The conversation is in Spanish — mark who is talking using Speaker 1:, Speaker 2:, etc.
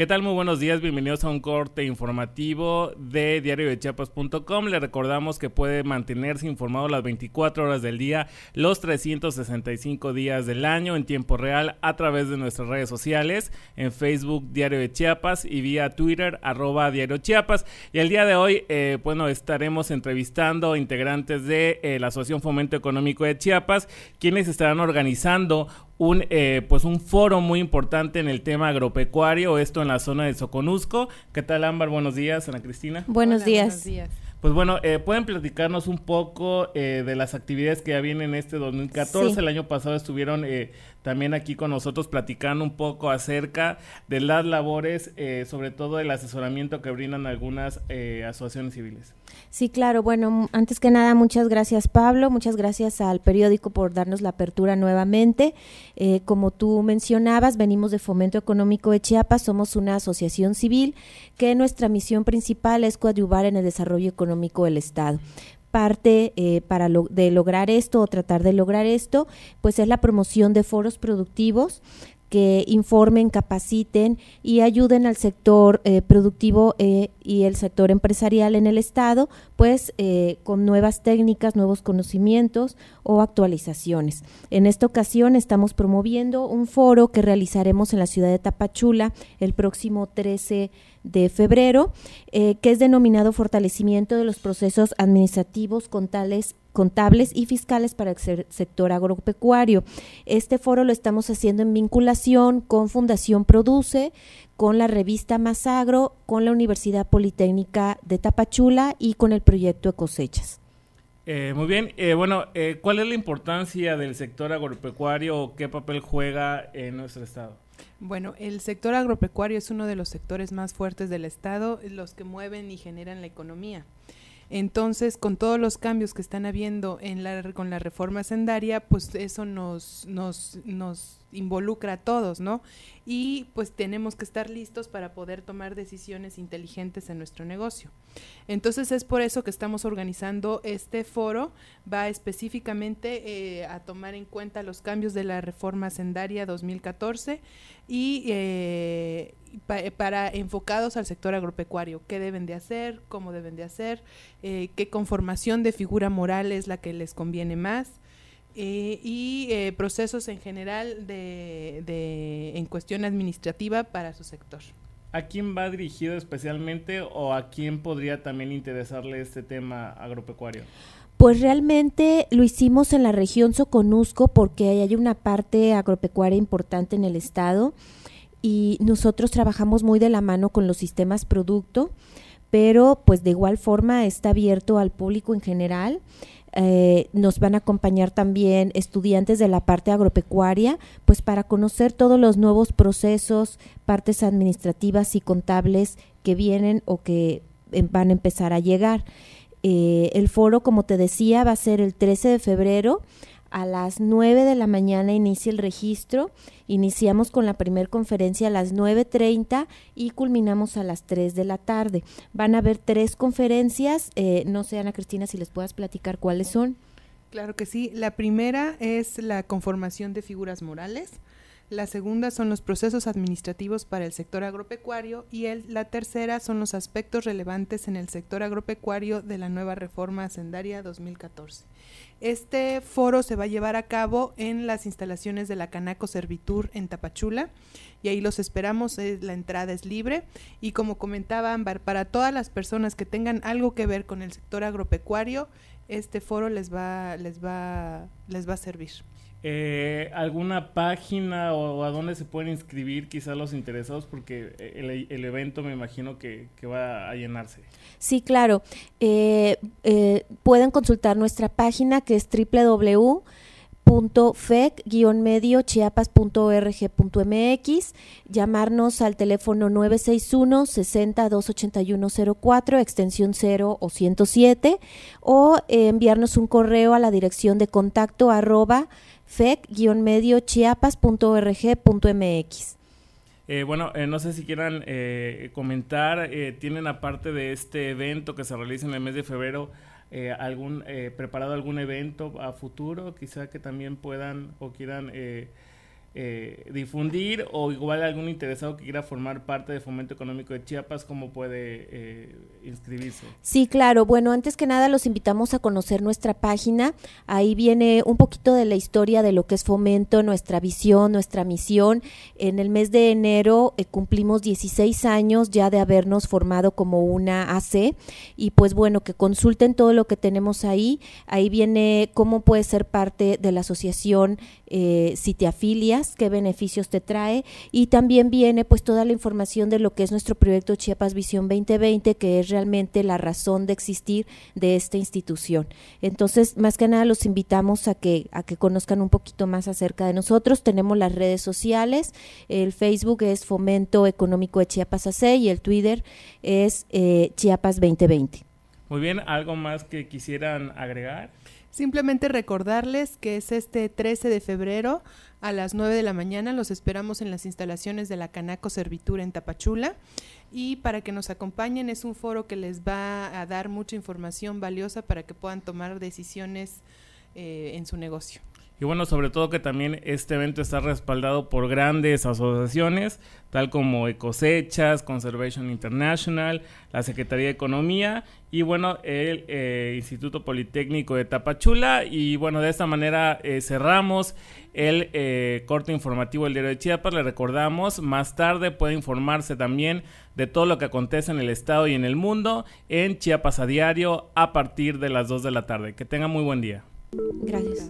Speaker 1: ¿Qué tal? Muy buenos días, bienvenidos a un corte informativo de Diario de Chiapas.com. Le recordamos que puede mantenerse informado las 24 horas del día, los 365 días del año en tiempo real a través de nuestras redes sociales, en Facebook Diario de Chiapas y vía Twitter arroba Diario Chiapas. Y el día de hoy, eh, bueno, estaremos entrevistando integrantes de eh, la Asociación Fomento Económico de Chiapas, quienes estarán organizando un, eh, pues un foro muy importante en el tema agropecuario, esto en la zona de Soconusco. ¿Qué tal Ámbar? Buenos días, Ana Cristina. Buenos días. Pues bueno, eh, pueden platicarnos un poco eh, de las actividades que ya vienen este 2014. El año pasado estuvieron eh, también aquí con nosotros platicando un poco acerca de las labores, sobre todo el asesoramiento que brindan algunas asociaciones civiles.
Speaker 2: Sí, claro. Bueno, antes que nada, muchas gracias Pablo, muchas gracias al periódico por darnos la apertura nuevamente. como tú mencionabas, venimos de Fomento Económico de Chiapas, somos una asociación civil que nuestra misión principal es coadyuvar en el desarrollo económico del Estado parte eh, para de lograr esto o tratar de lograr esto, pues es la promoción de foros productivos que informen, capaciten y ayuden al sector eh, productivo eh, y el sector empresarial en el Estado, pues con nuevas técnicas, nuevos conocimientos o actualizaciones. En esta ocasión estamos promoviendo un foro que realizaremos en la ciudad de Tapachula el próximo 13 de febrero, eh, que es denominado fortalecimiento de los procesos administrativos, contables y fiscales para el sector agropecuario. Este foro lo estamos haciendo en vinculación con Fundación Produce, con la revista Masagro, con la Universidad Politécnica de Tapachula y con el proyecto de cosechas.
Speaker 1: Eh, muy bien, eh, bueno, ¿cuál es la importancia del sector agropecuario o qué papel juega en nuestro estado?
Speaker 3: Bueno, el sector agropecuario es uno de los sectores más fuertes del Estado, los que mueven y generan la economía. Entonces, con todos los cambios que están habiendo en la, con la reforma sendaria, pues eso nos, nos, nos involucra a todos, ¿no? Y pues tenemos que estar listos para poder tomar decisiones inteligentes en nuestro negocio. Entonces es por eso que estamos organizando este foro, va específicamente eh, a tomar en cuenta los cambios de la reforma sendaria 2014 y eh, para enfocados al sector agropecuario, qué deben de hacer, cómo deben de hacer, eh, qué conformación de figura moral es la que les conviene más. y eh, procesos en general de, en cuestión administrativa para su sector.
Speaker 1: ¿A quién va dirigido especialmente o a quién podría también interesarle este tema agropecuario?
Speaker 2: Pues realmente lo hicimos en la región Soconusco porque hay una parte agropecuaria importante en el estado y nosotros trabajamos muy de la mano con los sistemas producto, pero pues de igual forma está abierto al público en general. Eh, nos van a acompañar también estudiantes de la parte agropecuaria, pues para conocer todos los nuevos procesos, partes administrativas y contables que vienen o que eh, van a empezar a llegar. Eh, el foro, como te decía, va a ser el 13 de febrero a las 9 de la mañana inicia el registro. Iniciamos con la primera conferencia a las 9.30 y culminamos a las 3 de la tarde. Van a haber tres conferencias. Eh, no sé, Ana Cristina, si les puedas platicar cuáles son.
Speaker 3: Claro que sí. La primera es la conformación de figuras morales la segunda son los procesos administrativos para el sector agropecuario y el, la tercera son los aspectos relevantes en el sector agropecuario de la nueva reforma hacendaria 2014. Este foro se va a llevar a cabo en las instalaciones de la Canaco Servitur en Tapachula y ahí los esperamos, eh, la entrada es libre y como comentaba Ámbar, para todas las personas que tengan algo que ver con el sector agropecuario, este foro les les va a servir
Speaker 1: eh, alguna página o, a dónde se pueden inscribir quizás los interesados porque el, evento me imagino que, va a llenarse.
Speaker 2: Sí, claro. Eh, eh, pueden consultar nuestra página que es www fec medio llamarnos al teléfono 961 60 28104 extensión 0 o 107 o enviarnos un correo a la dirección de contacto arroba fec medio
Speaker 1: eh, bueno, eh, no sé si quieran eh, comentar, tienen aparte de este evento que se realiza en el mes de febrero, eh, algún, eh, preparado algún evento a futuro, quizá que también puedan o quieran eh, eh, difundir o igual algún interesado que quiera formar parte de Fomento Económico de Chiapas, ¿cómo puede eh, inscribirse?
Speaker 2: Sí, claro. Bueno, antes que nada los invitamos a conocer nuestra página. Ahí viene un poquito de la historia de lo que es Fomento, nuestra visión, nuestra misión. En el mes de enero eh, cumplimos 16 años ya de habernos formado como una AC y pues bueno, que consulten todo lo que tenemos ahí. Ahí viene cómo puede ser parte de la asociación si te afilia qué beneficios te trae y también viene pues toda la información de lo que es nuestro proyecto Chiapas Visión 2020, que es realmente la razón de existir de esta institución. Entonces, más que nada los invitamos a que a que conozcan un poquito más acerca de nosotros. Tenemos las redes sociales, el Facebook es Fomento Económico de Chiapas AC y el Twitter es eh, Chiapas 2020.
Speaker 1: Muy bien, ¿algo más que quisieran agregar?
Speaker 2: Simplemente
Speaker 3: recordarles que es este 13 de febrero a las 9 de la mañana. Los esperamos en las instalaciones de la Canaco Servitura en Tapachula. Y para que nos acompañen es un foro que les va a dar mucha información valiosa para que puedan tomar decisiones eh, en su negocio.
Speaker 1: Y bueno, sobre todo que también este evento está respaldado por grandes asociaciones, tal como Ecosechas, Conservation International, la Secretaría de Economía y bueno, el eh, Instituto Politécnico de Tapachula. Y bueno, de esta manera eh, cerramos el eh, corte informativo del Diario de Chiapas. Le recordamos, más tarde puede informarse también de todo lo que acontece en el estado y en el mundo en Chiapas a diario a partir de las 2 de la tarde. Que tenga muy buen día. Gracias.